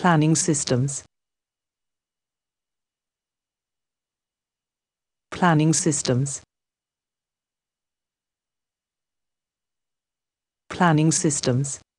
planning systems. Planning systems. Planning systems.